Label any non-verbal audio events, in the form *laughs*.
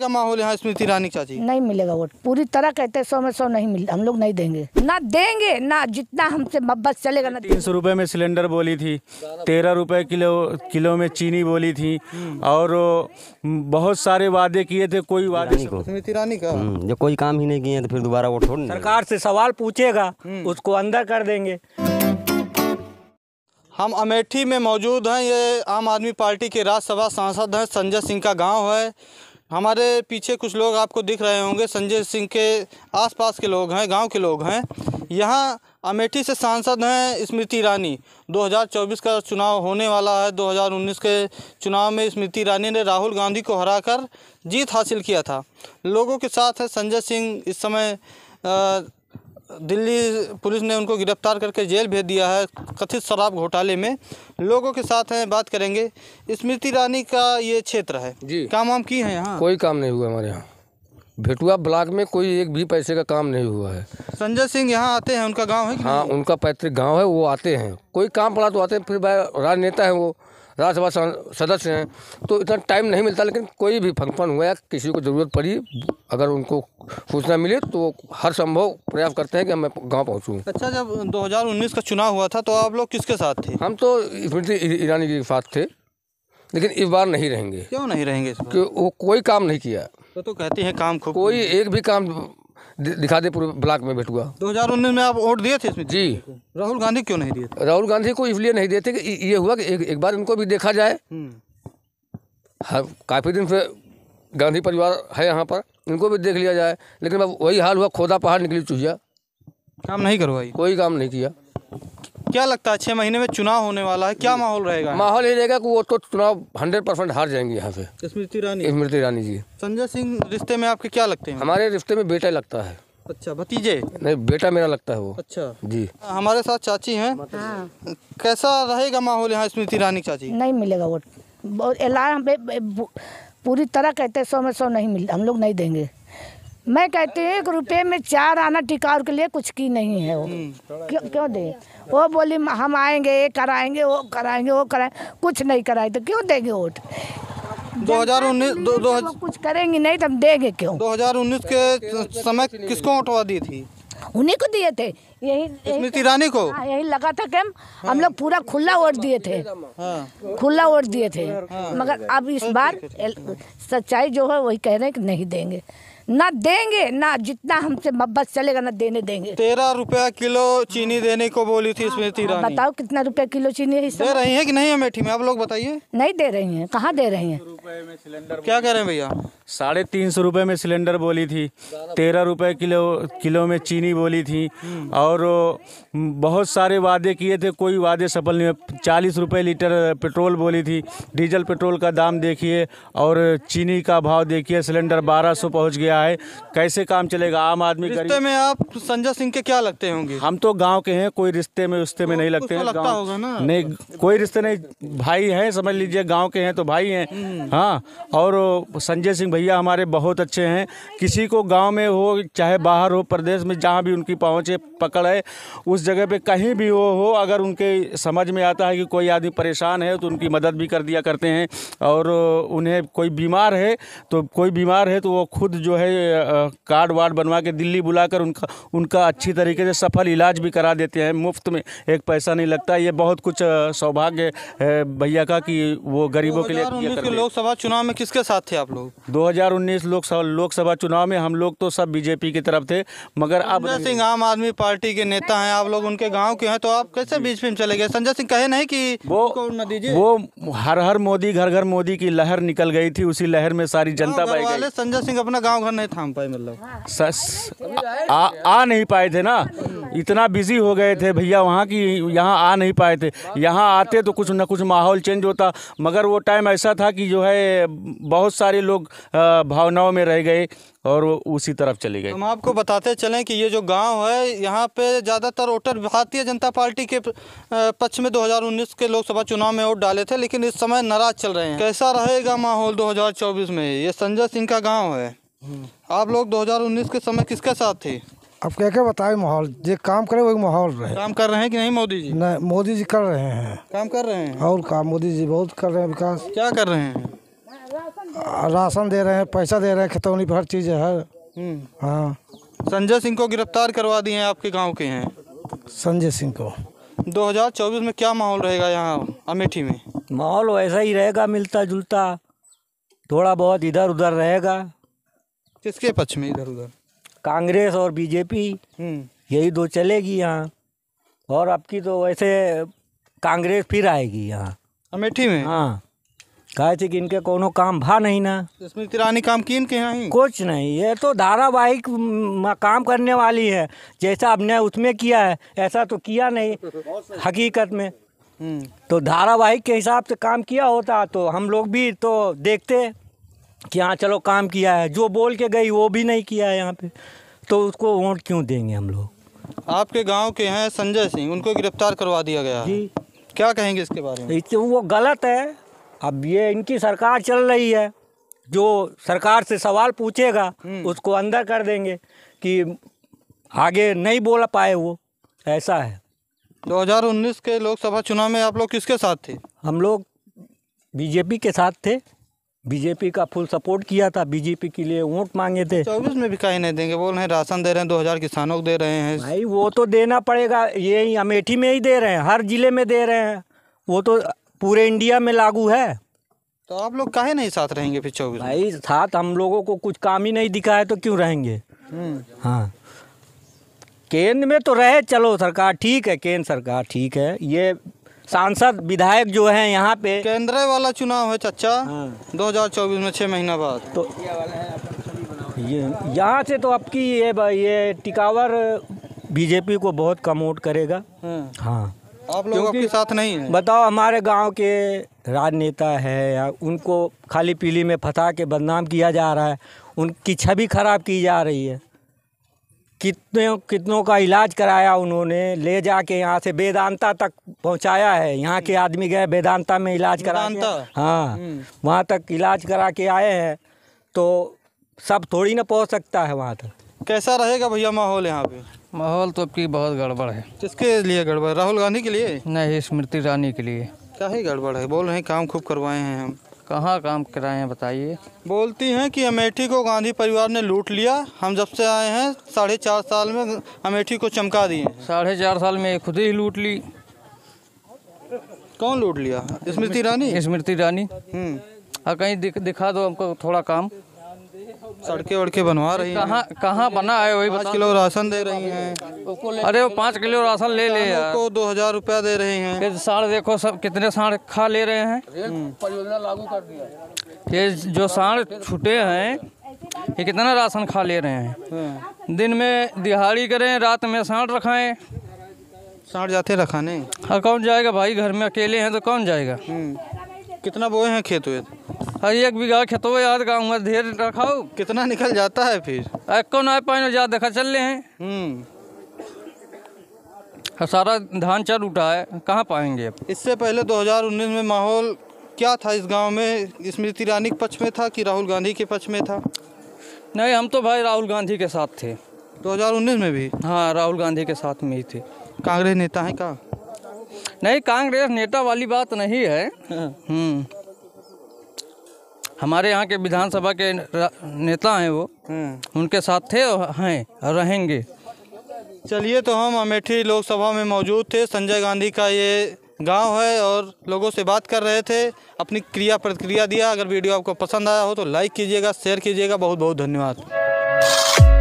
का माहौल यहाँ स्मृति ईरानी चाची नहीं मिलेगा वोट पूरी तरह कहते सौ में सौ नहीं मिल हम लोग नहीं देंगे ना देंगे ना जितना हमसे बस चलेगा ना तीन सौ रूपए में सिलेंडर बोली थी तेरह रूपए किलो किलो में चीनी बोली थी और बहुत सारे वादे किए थे कोई वादे स्मृति रानी का हम्म, जो कोई काम ही नहीं किए तो फिर दोबारा वोट छोड़ सरकार से सवाल पूछेगा हम्म। उसको अंदर कर देंगे हम अमेठी में मौजूद हैं ये आम आदमी पार्टी के राज्यसभा सांसद हैं संजय सिंह का गांव है हमारे पीछे कुछ लोग आपको दिख रहे होंगे संजय सिंह के आसपास के लोग हैं गांव के लोग हैं यहाँ अमेठी से सांसद हैं स्मृति ईरानी 2024 का चुनाव होने वाला है 2019 के चुनाव में स्मृति ईरानी ने राहुल गांधी को हराकर जीत हासिल किया था लोगों के साथ है संजय सिंह इस समय आ, दिल्ली पुलिस ने उनको गिरफ्तार करके जेल भेज दिया है कथित शराब घोटाले में लोगों के साथ हैं बात करेंगे स्मृति ईरानी का ये क्षेत्र है जी काम वाम की है यहाँ कोई काम नहीं हुआ हमारे यहाँ भेटुआ ब्लॉक में कोई एक भी पैसे का काम नहीं हुआ है संजय सिंह यहाँ आते हैं उनका गाँव है हाँ उनका पैतृक गाँव है वो आते हैं कोई काम पड़ा तो आते हैं फिर राजनेता है वो राज्यसभा सदस्य हैं तो इतना टाइम नहीं मिलता लेकिन कोई भी फंक्शन हुआ या किसी को ज़रूरत पड़ी अगर उनको सूचना मिले तो हर संभव प्रयास करते हैं कि मैं गांव पहुंचूं अच्छा जब 2019 का चुनाव हुआ था तो आप लोग किसके साथ थे हम तो स्मृति ईरानी के साथ थे लेकिन इस बार नहीं रहेंगे क्यों नहीं रहेंगे वो कोई काम नहीं किया तो, तो कहती हैं काम खूब कोई एक भी काम दिखा दे पूरे ब्लॉक में बेटुआ 2019 में आप वोट दिए थे इसमें जी राहुल गांधी क्यों नहीं दिए राहुल गांधी को इसलिए नहीं दिए थे कि ये हुआ कि एक, एक बार इनको भी देखा जाए हम्म। हाँ, काफ़ी दिन से गांधी परिवार है यहाँ पर इनको भी देख लिया जाए लेकिन अब वही हाल हुआ खोदा पहाड़ निकली चूहिया काम नहीं करवाई कोई काम नहीं किया क्या लगता है छह महीने में चुनाव होने वाला है क्या माहौल रहेगा माहौल ये रहेगा कि वो तो चुनाव हंड्रेड परसेंट हार जाएंगे यहाँ से स्मृति रानी स्मृति रानी जी संजय सिंह रिश्ते में आपके क्या लगते हैं हमारे रिश्ते में बेटा लगता है अच्छा भतीजे नहीं बेटा मेरा लगता है वो अच्छा जी हमारे साथ चाची है हाँ। कैसा रहेगा माहौल यहाँ स्मृति रानी चाची नहीं मिलेगा वोट एलान पूरी तरह कहते सौ में सौ नहीं मिल हम लोग नहीं देंगे मैं कहती हूँ एक रुपये में चार आना टिकाऊ के लिए कुछ की नहीं है वो हम्म। क्यों क्यों दे वो बोली हम आएंगे ये कराएंगे वो कराएंगे वो कराएंगे कुछ नहीं कराए तो क्यों देंगे वोट दो हजार उन्नीस दो, दो कुछ करेंगे नहीं तो हम देंगे क्यों 2019 के समय किसको उठवा दी थी उन्हीं को दिए थे यही स्मृति ईरानी को हाँ, यही लगा था कैम हम हाँ। लोग पूरा खुला वोट दिए थे हाँ। खुला वोट दिए थे मगर अब इस बार सच्चाई जो है वही कह रहे हैं कि नहीं देंगे ना देंगे ना जितना हमसे मोहब्बत चलेगा ना देने देंगे तेरह रुपया किलो चीनी देने को बोली थी इसमें हाँ, तीरा बताओ कितना रुपया किलो चीनी है दे रही है कि नहीं अमेठी में आप लोग बताइए नहीं दे रही हैं कहाँ दे रही हैं क्या कह रहे हैं भैया साढ़े तीन सौ रुपये में सिलेंडर बोली थी तेरह रुपये किलो किलो में चीनी बोली थी और बहुत सारे वादे किए थे कोई वादे सफल नहीं हुए चालीस रुपये लीटर पेट्रोल बोली थी डीजल पेट्रोल का दाम देखिए और चीनी का भाव देखिए सिलेंडर बारह सौ पहुँच गया है कैसे काम चलेगा आम आदमी रिश्ते में आप संजय सिंह के क्या लगते होंगे हम तो गाँव के हैं कोई रिश्ते में रिश्ते में तो नहीं लगते हैं नहीं कोई रिश्ते नहीं भाई हैं समझ लीजिए गाँव के हैं तो भाई हैं हम्म। हाँ और संजय सिंह भैया हमारे बहुत अच्छे हैं किसी को गांव में हो चाहे बाहर हो प्रदेश में जहां भी उनकी पहुंचे पकड़ है उस जगह पे कहीं भी हो हो अगर उनके समझ में आता है कि कोई आदमी परेशान है तो उनकी मदद भी कर दिया करते हैं और उन्हें कोई बीमार है तो कोई बीमार है तो वो खुद जो है कार्ड वार्ड बनवा के दिल्ली बुला उनका उनका अच्छी तरीके से सफल इलाज भी करा देते हैं मुफ्त में एक पैसा नहीं लगता ये बहुत कुछ सौभाग्य है भैया का कि वो गरीबों के लिए लोकसभा चुनाव में किसके साथ थे आप लोग दो 2019 लोकसभा लोकसभा चुनाव में हम लोग तो सब बीजेपी की तरफ थे मगर अब सिंह आम आदमी पार्टी के नेता हैं आप लोग उनके गांव के हैं तो आप कैसे बीच में चले गए संजय सिंह कहे नहीं कि वो दीजिए वो हर हर मोदी घर घर मोदी की लहर निकल गई थी उसी लहर में सारी जनता बह गई संजय सिंह अपना गाँव घर नहीं थाम पाए मतलब आ नहीं पाए थे ना इतना बिजी हो गए थे भैया वहाँ की यहाँ आ नहीं पाए थे यहाँ आते तो कुछ ना कुछ माहौल चेंज होता मगर वो टाइम ऐसा था कि जो है बहुत सारे लोग भावनाओं में रह गए और वो उसी तरफ चले गए हम आपको बताते चलें कि ये जो गांव है यहाँ पे ज़्यादातर वोटर भारतीय जनता पार्टी के पक्ष में 2019 के लोकसभा चुनाव में वोट डाले थे लेकिन इस समय नाराज चल रहे हैं कैसा रहेगा माहौल 2024 में ये संजय सिंह का गांव है हम्म। आप लोग 2019 के समय किसके साथ थे अब क्या क्या बताए माहौल जो काम करे वही माहौल रहे काम कर रहे हैं कि नहीं मोदी जी नहीं मोदी जी कर रहे हैं काम कर रहे हैं और काम मोदी जी बहुत कर रहे हैं विकास क्या कर रहे हैं राशन दे रहे हैं पैसा दे रहे हैं खतौनी पर हर चीज़ है हम्म। हाँ संजय सिंह को गिरफ्तार करवा दिए आपके गाँव के हैं संजय सिंह को 2024 में क्या माहौल रहेगा यहाँ अमेठी में माहौल वैसा ही रहेगा मिलता जुलता थोड़ा बहुत इधर उधर रहेगा किसके पक्ष में इधर उधर कांग्रेस और बीजेपी हम्म। यही दो चलेगी यहाँ और आपकी तो वैसे कांग्रेस फिर आएगी यहाँ अमेठी में हाँ कहे थे कि इनके कोनो काम भा नहीं ना स्मृति ईरानी काम की के यहाँ कुछ नहीं ये तो धारावाहिक काम करने वाली है जैसा आपने उसमें किया है ऐसा तो किया नहीं हकीकत में हम्म। तो धारावाहिक के हिसाब से काम किया होता तो हम लोग भी तो देखते कि हाँ चलो काम किया है जो बोल के गई वो भी नहीं किया है यहाँ पे तो उसको वोट क्यों देंगे हम लोग आपके गांव के हैं संजय सिंह उनको गिरफ्तार करवा दिया गया जी क्या कहेंगे इसके बारे में वो गलत है अब ये इनकी सरकार चल रही है जो सरकार से सवाल पूछेगा हम्म। उसको अंदर कर देंगे कि आगे नहीं बोल पाए वो ऐसा है 2019 के लोकसभा चुनाव में आप लोग किसके साथ थे हम लोग बीजेपी के साथ थे बीजेपी का फुल सपोर्ट किया था बीजेपी के लिए वोट मांगे थे चौबीस में भी कहीं नहीं देंगे बोल रहे हैं राशन दे रहे हैं दो हजार किसानों को दे रहे हैं भाई वो तो देना पड़ेगा ये अमेठी में ही दे रहे हैं हर जिले में दे रहे हैं वो तो पूरे इंडिया में लागू है तो आप लोग कहे नहीं साथ रहेंगे फिर चौबीस भाई साथ हम लोगों को कुछ काम ही नहीं दिखा है तो क्यों रहेंगे हम्म। हाँ केंद्र में तो रहे चलो सरकार ठीक है केंद्र सरकार ठीक है ये सांसद विधायक जो है यहाँ पे केंद्र वाला चुनाव है चाचा हाँ। दो हजार चौबीस में छः महीना बाद तो ये यहाँ से तो आपकी ये ये टिकावर बीजेपी को बहुत कम वोट करेगा हाँ, हाँ। आप लोगों के साथ नहीं है बताओ हमारे गांव के राजनेता है या उनको खाली पीली में फंसा के बदनाम किया जा रहा है उनकी छवि खराब की जा रही है कितने कितनों का इलाज कराया उन्होंने ले जाके यहाँ से वेदांता तक पहुँचाया है यहाँ के आदमी गए वेदांता में इलाज करा के हाँ हम्म। वहाँ तक इलाज करा के आए हैं तो सब थोड़ी ना पहुँच सकता है वहाँ तक कैसा रहेगा भैया माहौल यहाँ पे माहौल तो आपकी बहुत गड़बड़ है किसके लिए गड़बड़ राहुल गांधी के लिए नहीं स्मृति ईरानी के लिए क्या ही गड़बड़ है बोल रहे हैं काम खूब करवाए हैं हम कहाँ काम कराए हैं बताइए बोलती हैं कि अमेठी को गांधी परिवार ने लूट लिया हम जब से आए हैं साढ़े चार साल में अमेठी को चमका दिए साढ़े चार साल में खुद ही लूट ली कौन लूट लिया स्मृति रानी स्मृति रानी हम्म। हाँ कहीं दिख, दिखा दो हमको थोड़ा काम सड़के वड़के बनवा रही है कहाँ कहाँ बना है वही पाँच किलो राशन दे रही है अरे वो पाँच किलो राशन ले ले को दो हजार रुपया दे रहे हैं फिर साढ़ देखो सब कितने साढ़ खा ले रहे हैं हम्म। परियोजना लागू कर दिया फिर जो साढ़ छूटे हैं ये कितना राशन खा ले रहे हैं हाँ। दिन में दिहाड़ी करें रात में साठ रखाए साठ जाते रखाने कौन जाएगा भाई घर में अकेले हैं तो कौन जाएगा हम्म। कितना बोए हैं खेत वेत अरे एक बीघा खेतों में याद गाँव में ढेर रखा कितना निकल जाता है फिर एको ना पानी ज्यादा देखा चल रहे हैं हम्म। सारा धान चल उठा है कहाँ पाएंगे अब इससे पहले 2019 में माहौल क्या था इस गांव में स्मृति ईरानी के पक्ष में था कि राहुल गांधी के पक्ष में था नहीं हम तो भाई राहुल गांधी के साथ थे 2019 में भी हाँ राहुल गांधी के साथ में ही थे कांग्रेस नेता है का नहीं कांग्रेस नेता वाली बात नहीं है *laughs* हाँ। हमारे यहाँ के विधानसभा के नेता हैं वो हम्म। उनके साथ थे और हैं और रहेंगे चलिए तो हम अमेठी लोकसभा में मौजूद थे संजय गांधी का ये गांव है और लोगों से बात कर रहे थे अपनी क्रिया प्रतिक्रिया दिया अगर वीडियो आपको पसंद आया हो तो लाइक कीजिएगा शेयर कीजिएगा बहुत बहुत धन्यवाद